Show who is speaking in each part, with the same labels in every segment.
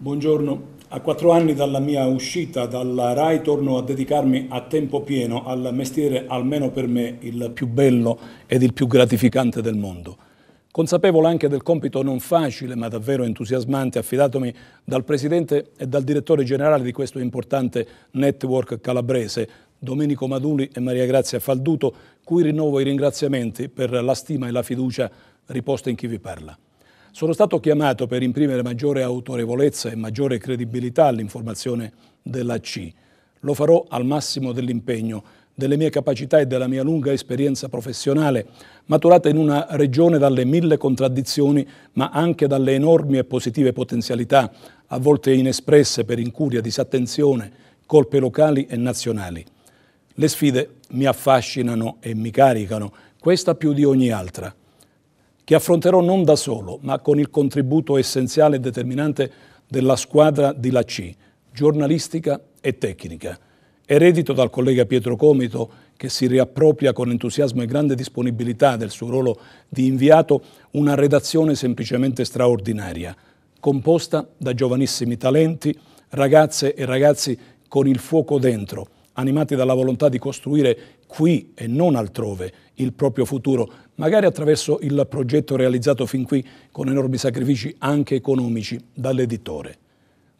Speaker 1: Buongiorno. A quattro anni dalla mia uscita dalla RAI torno a dedicarmi a tempo pieno al mestiere, almeno per me, il più bello ed il più gratificante del mondo. Consapevole anche del compito non facile ma davvero entusiasmante affidatomi dal Presidente e dal Direttore Generale di questo importante network calabrese, Domenico Maduli e Maria Grazia Falduto, cui rinnovo i ringraziamenti per la stima e la fiducia riposta in chi vi parla sono stato chiamato per imprimere maggiore autorevolezza e maggiore credibilità all'informazione della C. Lo farò al massimo dell'impegno, delle mie capacità e della mia lunga esperienza professionale, maturata in una regione dalle mille contraddizioni, ma anche dalle enormi e positive potenzialità, a volte inespresse per incuria, disattenzione, colpe locali e nazionali. Le sfide mi affascinano e mi caricano, questa più di ogni altra che affronterò non da solo, ma con il contributo essenziale e determinante della squadra di La C, giornalistica e tecnica. Eredito dal collega Pietro Comito, che si riappropria con entusiasmo e grande disponibilità del suo ruolo di inviato, una redazione semplicemente straordinaria, composta da giovanissimi talenti, ragazze e ragazzi con il fuoco dentro, animati dalla volontà di costruire qui e non altrove il proprio futuro, magari attraverso il progetto realizzato fin qui con enormi sacrifici anche economici dall'editore.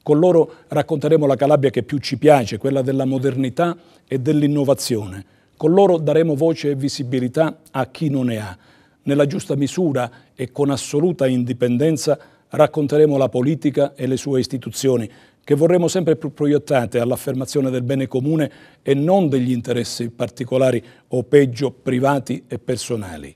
Speaker 1: Con loro racconteremo la Calabria che più ci piace, quella della modernità e dell'innovazione. Con loro daremo voce e visibilità a chi non ne ha. Nella giusta misura e con assoluta indipendenza racconteremo la politica e le sue istituzioni, che vorremmo sempre più proiettate all'affermazione del bene comune e non degli interessi particolari o peggio privati e personali.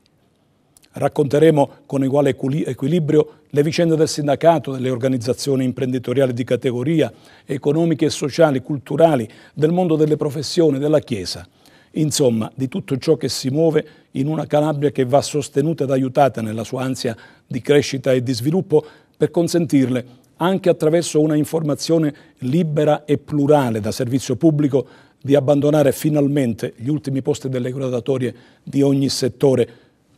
Speaker 1: Racconteremo con uguale equilibrio le vicende del sindacato, delle organizzazioni imprenditoriali di categoria, economiche e sociali, culturali, del mondo delle professioni, della Chiesa. Insomma, di tutto ciò che si muove in una Calabria che va sostenuta ed aiutata nella sua ansia di crescita e di sviluppo per consentirle anche attraverso una informazione libera e plurale da servizio pubblico, di abbandonare finalmente gli ultimi posti delle gradatorie di ogni settore,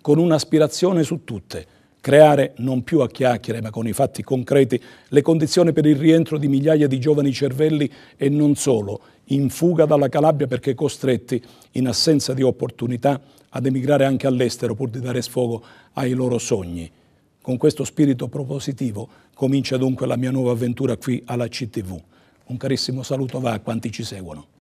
Speaker 1: con un'aspirazione su tutte, creare non più a chiacchiere ma con i fatti concreti le condizioni per il rientro di migliaia di giovani cervelli e non solo, in fuga dalla Calabria perché costretti, in assenza di opportunità, ad emigrare anche all'estero pur di dare sfogo ai loro sogni. Con questo spirito propositivo comincia dunque la mia nuova avventura qui alla CTV. Un carissimo saluto va a quanti ci seguono.